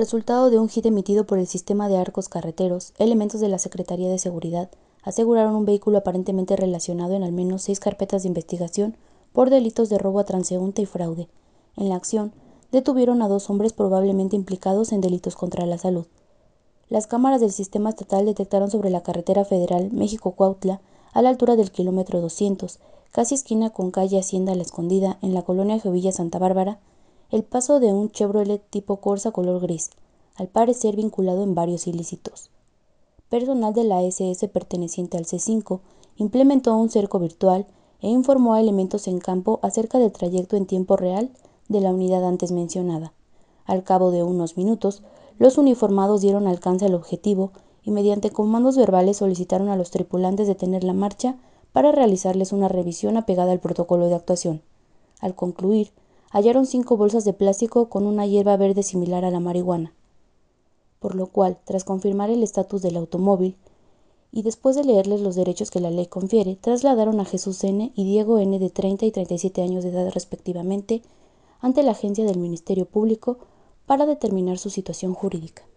resultado de un hit emitido por el sistema de arcos carreteros, elementos de la Secretaría de Seguridad aseguraron un vehículo aparentemente relacionado en al menos seis carpetas de investigación por delitos de robo a transeúnte y fraude. En la acción, detuvieron a dos hombres probablemente implicados en delitos contra la salud. Las cámaras del sistema estatal detectaron sobre la carretera federal México-Cuautla, a la altura del kilómetro 200, casi esquina con calle Hacienda La Escondida, en la colonia Jovilla Santa Bárbara, el paso de un Chevrolet tipo Corsa color gris, al parecer vinculado en varios ilícitos. Personal de la SS perteneciente al C5 implementó un cerco virtual e informó a elementos en campo acerca del trayecto en tiempo real de la unidad antes mencionada. Al cabo de unos minutos, los uniformados dieron alcance al objetivo y mediante comandos verbales solicitaron a los tripulantes detener la marcha para realizarles una revisión apegada al protocolo de actuación. Al concluir, hallaron cinco bolsas de plástico con una hierba verde similar a la marihuana, por lo cual, tras confirmar el estatus del automóvil, y después de leerles los derechos que la ley confiere, trasladaron a Jesús N. y Diego N. de 30 y 37 años de edad respectivamente ante la agencia del Ministerio Público para determinar su situación jurídica.